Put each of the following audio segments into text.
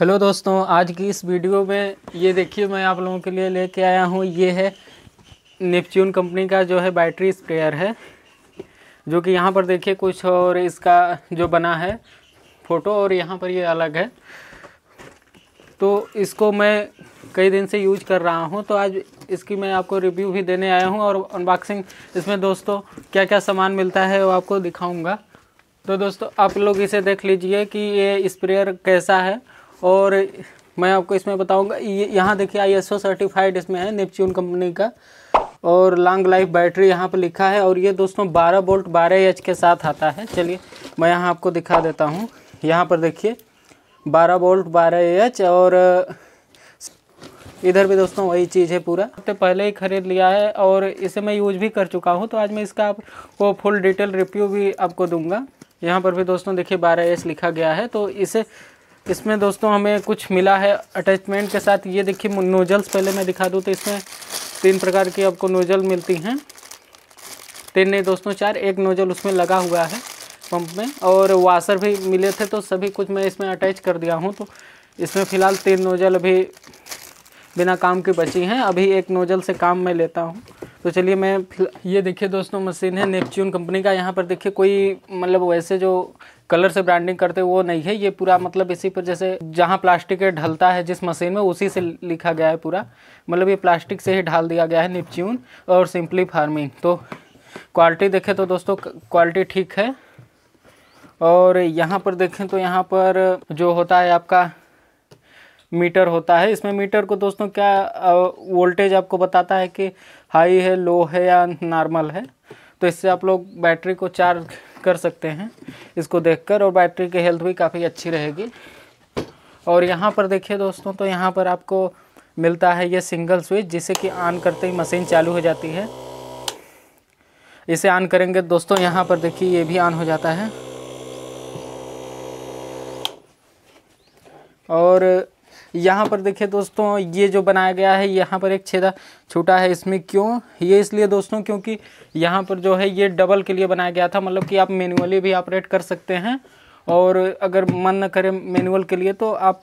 hello दोस्तों आज की इस वीडियो में ये देखिए मैं आप लोगों के लिए लेके आया हूँ ये है नेपच्यून कंपनी का जो है बैटरी स्प्रेयर है जो कि यहाँ पर देखिए कुछ और इसका जो बना है फ़ोटो और यहाँ पर ये अलग है तो इसको मैं कई दिन से यूज कर रहा हूँ तो आज इसकी मैं आपको रिव्यू भी देने आया हूँ और अनबॉक्सिंग इसमें दोस्तों क्या क्या सामान मिलता है वो आपको दिखाऊँगा तो दोस्तों आप लोग इसे देख लीजिए कि ये स्प्रेयर कैसा है और मैं आपको इसमें बताऊंगा ये यहाँ देखिए आई सर्टिफाइड इसमें है नेपच्यून कंपनी का और लॉन्ग लाइफ बैटरी यहाँ पर लिखा है और ये दोस्तों 12 बोल्ट 12 एच के साथ आता है चलिए मैं यहाँ आपको दिखा देता हूँ यहाँ पर देखिए 12 बोल्ट 12 एच और इधर भी दोस्तों वही चीज़ है पूरा हफ्ते पहले ही ख़रीद लिया है और इसे मैं यूज भी कर चुका हूँ तो आज मैं इसका आपको फुल डिटेल रिव्यू भी आपको दूंगा यहाँ पर भी दोस्तों देखिए बारह एस लिखा गया है तो इसे इसमें दोस्तों हमें कुछ मिला है अटैचमेंट के साथ ये देखिए नोजल्स पहले मैं दिखा दूँ तो इसमें तीन प्रकार की आपको नोजल मिलती हैं तीन नहीं दोस्तों चार एक नोजल उसमें लगा हुआ है पंप में और वाशर भी मिले थे तो सभी कुछ मैं इसमें अटैच कर दिया हूँ तो इसमें फ़िलहाल तीन नोजल अभी बिना काम की बची हैं अभी एक नोजल से काम मैं लेता हूँ तो चलिए मैं ये देखिए दोस्तों मशीन है नेपच्यून कंपनी का यहाँ पर देखिए कोई मतलब वैसे जो कलर से ब्रांडिंग करते वो नहीं है ये पूरा मतलब इसी पर जैसे जहाँ प्लास्टिक ढलता है जिस मशीन में उसी से लिखा गया है पूरा मतलब ये प्लास्टिक से ही ढाल दिया गया है निपच्यून और सिंपली फार्मिंग तो क्वालिटी देखें तो दोस्तों क्वालिटी ठीक है और यहाँ पर देखें तो यहाँ पर जो होता है आपका मीटर होता है इसमें मीटर को दोस्तों क्या वोल्टेज आपको बताता है कि हाई है लो है या नॉर्मल है तो इससे आप लोग बैटरी को चार्ज कर सकते हैं इसको देखकर और बैटरी की हेल्थ भी काफ़ी अच्छी रहेगी और यहाँ पर देखिए दोस्तों तो यहाँ पर आपको मिलता है ये सिंगल स्विच जिसे कि ऑन करते ही मशीन चालू हो जाती है इसे ऑन करेंगे दोस्तों यहाँ पर देखिए ये भी ऑन हो जाता है और यहाँ पर देखिए दोस्तों ये जो बनाया गया है यहाँ पर एक छेदा छूटा है इसमें क्यों ये इसलिए दोस्तों क्योंकि यहाँ पर जो है ये डबल के लिए बनाया गया था मतलब कि आप मैनुअली भी ऑपरेट कर सकते हैं और अगर मन न करें मैनुअल के लिए तो आप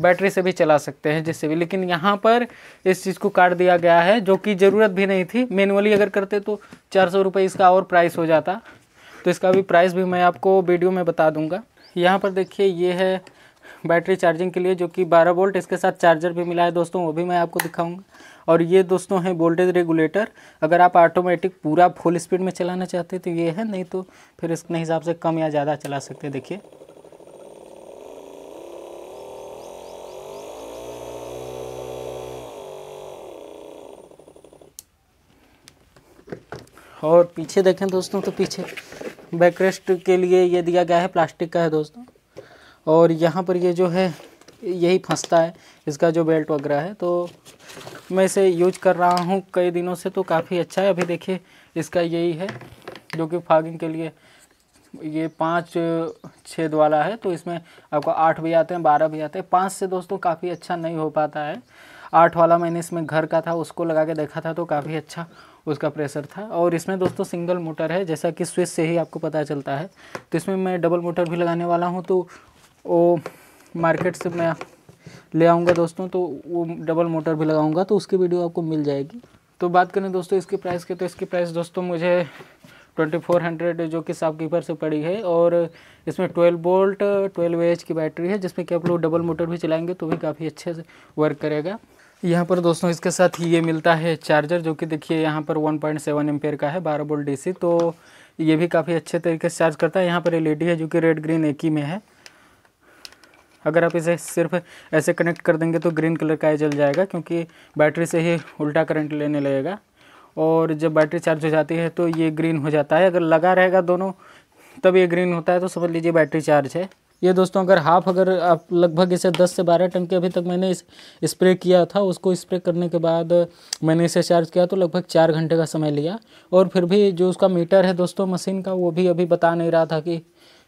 बैटरी से भी चला सकते हैं जिससे भी लेकिन यहाँ पर इस चीज़ को काट दिया गया है जो कि ज़रूरत भी नहीं थी मैनुअली अगर करते तो चार सौ रुपये इसका और प्राइस हो जाता तो इसका भी प्राइस भी मैं आपको वीडियो में बता दूंगा यहाँ पर देखिए ये है बैटरी चार्जिंग के लिए जो कि 12 वोल्ट इसके साथ चार्जर भी मिला है दोस्तों वो भी मैं आपको दिखाऊंगा और ये दोस्तों है वोल्टेज रेगुलेटर अगर आप ऑटोमेटिक पूरा फुल स्पीड में चलाना चाहते तो ये है नहीं तो फिर इसके हिसाब से कम या ज़्यादा चला सकते देखिए और पीछे देखें दोस्तों तो पीछे बैकरेस्ट के लिए ये दिया गया है प्लास्टिक का है दोस्तों और यहाँ पर ये जो है यही फंसता है इसका जो बेल्ट वगैरह है तो मैं इसे यूज कर रहा हूँ कई दिनों से तो काफ़ी अच्छा है अभी देखिए इसका यही है जो कि फागिंग के लिए ये पाँच छेद वाला है तो इसमें आपको आठ भी आते हैं बारह भी आते हैं पाँच से दोस्तों काफ़ी अच्छा नहीं हो पाता है आठ वाला मैंने इसमें घर का था उसको लगा के देखा था तो काफ़ी अच्छा उसका प्रेशर था और इसमें दोस्तों सिंगल मोटर है जैसा कि स्विच से ही आपको पता चलता है तो इसमें मैं डबल मोटर भी लगाने वाला हूँ तो वो मार्केट से मैं ले आऊँगा दोस्तों तो वो डबल मोटर भी लगाऊँगा तो उसकी वीडियो आपको मिल जाएगी तो बात करें दोस्तों इसके प्राइस के तो इसकी प्राइस दोस्तों मुझे ट्वेंटी फोर हंड्रेड जो कि साफ कीपर से पड़ी है और इसमें ट्वेल्व बोल्ट ट्वेल्व एच की बैटरी है जिसमें कि आप लोग डबल मोटर भी चलाएंगे तो भी काफ़ी अच्छे से वर्क करेगा यहाँ पर दोस्तों इसके साथ ही ये मिलता है चार्जर जो कि देखिए यहाँ पर वन पॉइंट सेवन एम का है बारह बोल्ट डी तो ये भी काफ़ी अच्छे तरीके से चार्ज करता है यहाँ पर एल है जो कि रेड ग्रीन एक ही में है अगर आप इसे सिर्फ ऐसे कनेक्ट कर देंगे तो ग्रीन कलर का ये जल जाएगा क्योंकि बैटरी से ही उल्टा करंट लेने लगेगा और जब बैटरी चार्ज हो जाती है तो ये ग्रीन हो जाता है अगर लगा रहेगा दोनों तब ये ग्रीन होता है तो समझ लीजिए बैटरी चार्ज है ये दोस्तों अगर हाफ अगर आप लगभग इसे 10 से 12 टन के अभी तक मैंने इस स्प्रे किया था उसको स्प्रे करने के बाद मैंने इसे चार्ज किया तो लगभग चार घंटे का समय लिया और फिर भी जो उसका मीटर है दोस्तों मशीन का वो भी अभी बता नहीं रहा था कि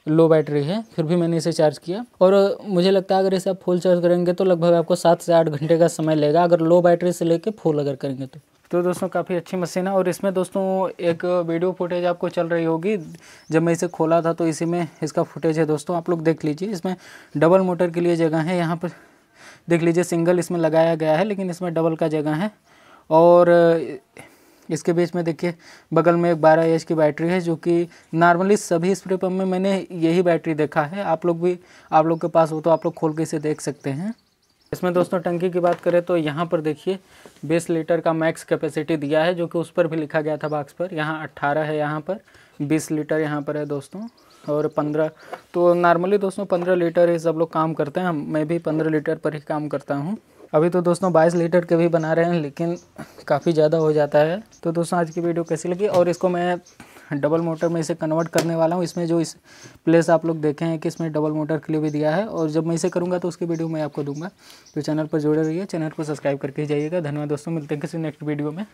लो बैटरी है फिर भी मैंने इसे चार्ज किया और मुझे लगता है अगर इसे आप फुल चार्ज करेंगे तो लगभग आपको सात से आठ घंटे का समय लेगा अगर लो बैटरी से लेके फुल अगर करेंगे तो तो दोस्तों काफ़ी अच्छी मशीन है और इसमें दोस्तों एक वीडियो फुटेज आपको चल रही होगी जब मैं इसे खोला था तो इसी में इसका फुटेज है दोस्तों आप लोग देख लीजिए इसमें डबल मोटर के लिए जगह है यहाँ पर देख लीजिए सिंगल इसमें लगाया गया है लेकिन इसमें डबल का जगह है और इसके बीच में देखिए बगल में एक बारह एच की बैटरी है जो कि नॉर्मली सभी स्प्रे पंप में मैंने यही बैटरी देखा है आप लोग भी आप लोग के पास हो तो आप लोग खोल के इसे देख सकते हैं इसमें दोस्तों टंकी की बात करें तो यहाँ पर देखिए 20 लीटर का मैक्स कैपेसिटी दिया है जो कि उस पर भी लिखा गया था बाक्स पर यहाँ अट्ठारह है यहाँ पर बीस लीटर यहाँ पर है दोस्तों और पंद्रह तो नॉर्मली दोस्तों पंद्रह लीटर ही सब लोग काम करते हैं मैं भी पंद्रह लीटर पर ही काम करता हूँ अभी तो दोस्तों बाईस लीटर के भी बना रहे हैं लेकिन काफ़ी ज़्यादा हो जाता है तो दोस्तों आज की वीडियो कैसी लगी और इसको मैं डबल मोटर में इसे कन्वर्ट करने वाला हूँ इसमें जो इस प्लेस आप लोग देखे हैं कि इसमें डबल मोटर के लिए भी दिया है और जब मैं इसे करूँगा तो उसकी वीडियो मैं आपको दूंगा तो चैनल पर जुड़े रहिए चैनल को सब्सक्राइब करके जाइएगा धन्यवाद दोस्तों मिलते हैं किसी नेक्स्ट वीडियो में